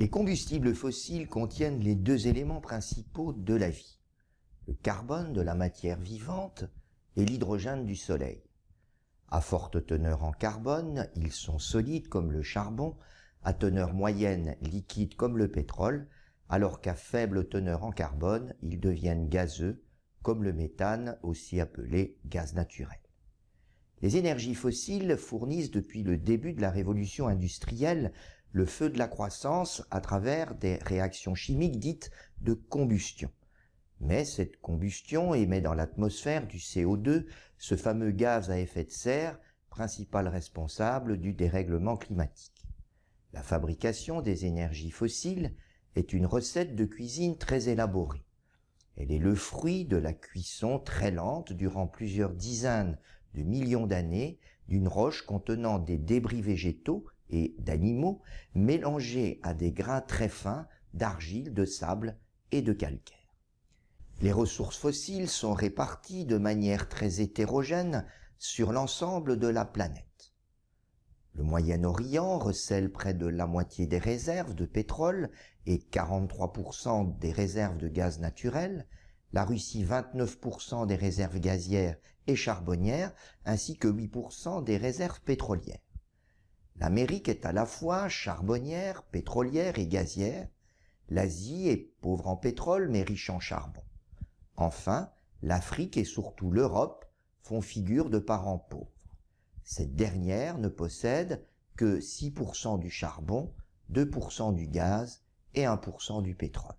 Les combustibles fossiles contiennent les deux éléments principaux de la vie, le carbone de la matière vivante et l'hydrogène du soleil. À forte teneur en carbone, ils sont solides comme le charbon, à teneur moyenne liquide comme le pétrole, alors qu'à faible teneur en carbone, ils deviennent gazeux comme le méthane, aussi appelé gaz naturel. Les énergies fossiles fournissent depuis le début de la révolution industrielle le feu de la croissance à travers des réactions chimiques dites de combustion. Mais cette combustion émet dans l'atmosphère du CO2, ce fameux gaz à effet de serre, principal responsable du dérèglement climatique. La fabrication des énergies fossiles est une recette de cuisine très élaborée. Elle est le fruit de la cuisson très lente durant plusieurs dizaines de millions d'années d'une roche contenant des débris végétaux et d'animaux, mélangés à des grains très fins d'argile, de sable et de calcaire. Les ressources fossiles sont réparties de manière très hétérogène sur l'ensemble de la planète. Le Moyen-Orient recèle près de la moitié des réserves de pétrole et 43% des réserves de gaz naturel, la Russie 29% des réserves gazières et charbonnières, ainsi que 8% des réserves pétrolières. L'Amérique est à la fois charbonnière, pétrolière et gazière. L'Asie est pauvre en pétrole mais riche en charbon. Enfin, l'Afrique et surtout l'Europe font figure de parents pauvres. Cette dernière ne possède que 6% du charbon, 2% du gaz et 1% du pétrole.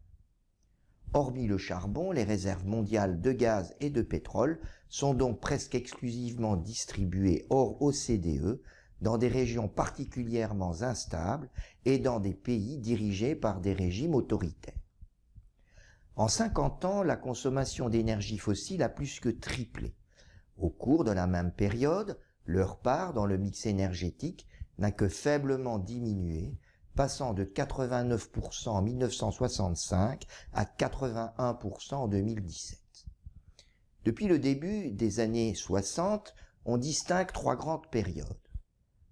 Hormis le charbon, les réserves mondiales de gaz et de pétrole sont donc presque exclusivement distribuées hors OCDE, dans des régions particulièrement instables et dans des pays dirigés par des régimes autoritaires. En 50 ans, la consommation d'énergie fossile a plus que triplé. Au cours de la même période, leur part dans le mix énergétique n'a que faiblement diminué, passant de 89% en 1965 à 81% en 2017. Depuis le début des années 60, on distingue trois grandes périodes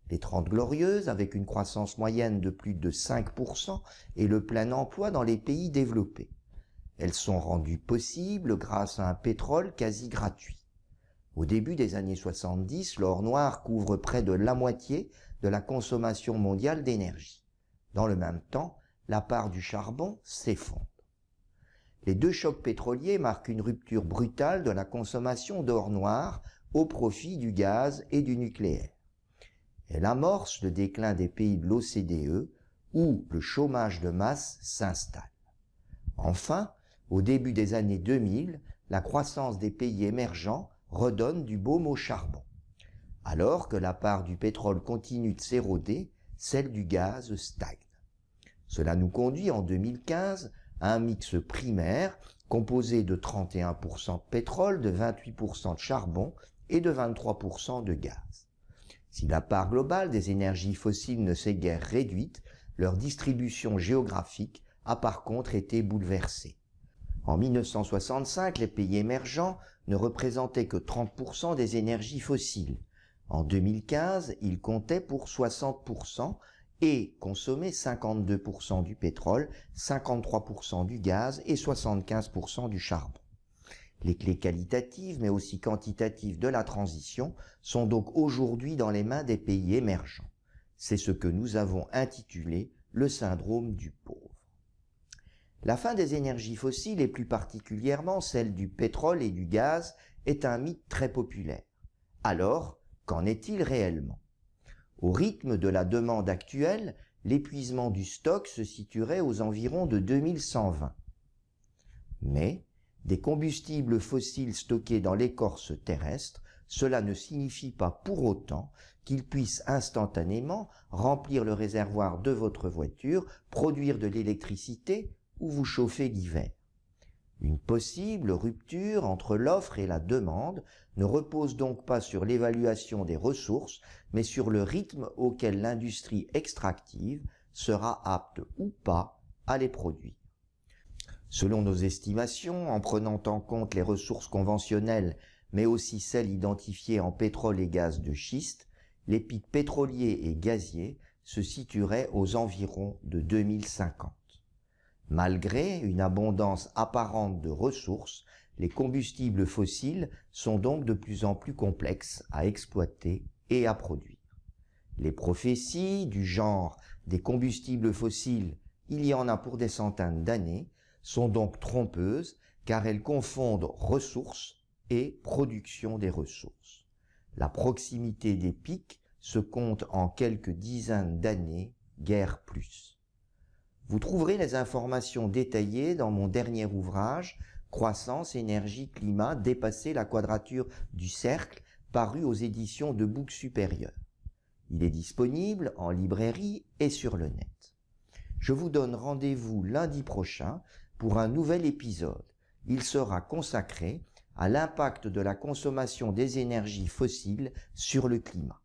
les 30 glorieuses avec une croissance moyenne de plus de 5% et le plein emploi dans les pays développés. Elles sont rendues possibles grâce à un pétrole quasi gratuit. Au début des années 70, l'or noir couvre près de la moitié de la consommation mondiale d'énergie. Dans le même temps, la part du charbon s'effondre. Les deux chocs pétroliers marquent une rupture brutale de la consommation d'or noir au profit du gaz et du nucléaire. Elle amorce le déclin des pays de l'OCDE où le chômage de masse s'installe. Enfin, au début des années 2000, la croissance des pays émergents redonne du baume au charbon. Alors que la part du pétrole continue de s'éroder, celle du gaz stagne. Cela nous conduit en 2015 à un mix primaire composé de 31% de pétrole, de 28% de charbon et de 23% de gaz. Si la part globale des énergies fossiles ne s'est guère réduite, leur distribution géographique a par contre été bouleversée. En 1965, les pays émergents ne représentaient que 30% des énergies fossiles. En 2015, ils comptaient pour 60% et consommaient 52% du pétrole, 53% du gaz et 75% du charbon. Les clés qualitatives, mais aussi quantitatives de la transition sont donc aujourd'hui dans les mains des pays émergents. C'est ce que nous avons intitulé le syndrome du pauvre. La fin des énergies fossiles et plus particulièrement celle du pétrole et du gaz est un mythe très populaire. Alors, qu'en est-il réellement Au rythme de la demande actuelle, l'épuisement du stock se situerait aux environs de 2120. Mais, des combustibles fossiles stockés dans l'écorce terrestre, cela ne signifie pas pour autant qu'ils puissent instantanément remplir le réservoir de votre voiture, produire de l'électricité ou vous chauffer l'hiver. Une possible rupture entre l'offre et la demande ne repose donc pas sur l'évaluation des ressources, mais sur le rythme auquel l'industrie extractive sera apte ou pas à les produire. Selon nos estimations, en prenant en compte les ressources conventionnelles, mais aussi celles identifiées en pétrole et gaz de schiste, les pics pétroliers et gaziers se situeraient aux environs de 2050. Malgré une abondance apparente de ressources, les combustibles fossiles sont donc de plus en plus complexes à exploiter et à produire. Les prophéties du genre des combustibles fossiles, il y en a pour des centaines d'années, sont donc trompeuses car elles confondent ressources et production des ressources. La proximité des pics se compte en quelques dizaines d'années, guère plus. Vous trouverez les informations détaillées dans mon dernier ouvrage Croissance, énergie, climat, dépasser la quadrature du cercle, paru aux éditions de Book Supérieur. Il est disponible en librairie et sur le net. Je vous donne rendez-vous lundi prochain pour un nouvel épisode. Il sera consacré à l'impact de la consommation des énergies fossiles sur le climat.